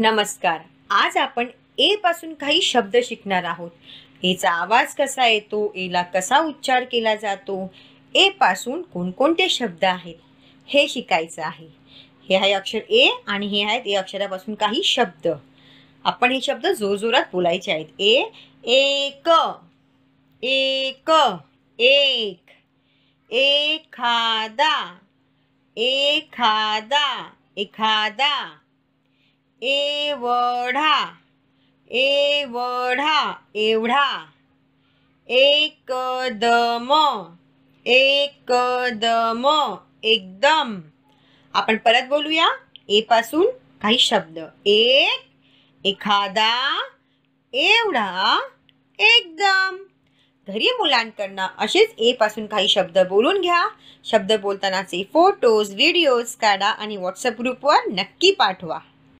नमस्कार आज आपण ए पासून काही शब्द शिकणार आहोत एचा आवाज कसा येतो एला कसा उच्चार केला जातो ए पासून कोणकोणते शब्द आहेत हे शिकायचं आहे हे आहे अक्षर ए आणि हे आहेत ए अक्षरापासून काही शब्द आपण हे शब्द जोरजोरात बोलायचे आहेत ए एक एक एक एखादा एखादा एखादा एवढा एवढा एवढा एकदम एकदम एकदम आपण परत बोलूया ए पासून काही शब्द एक एखादा एवढा एकदम घरी मुलांकडनं असेच ए पासून काही शब्द बोलून घ्या शब्द बोलतानाचे फोटोज व्हिडिओज काढा आणि व्हॉट्सअप ग्रुपवर नक्की पाठवा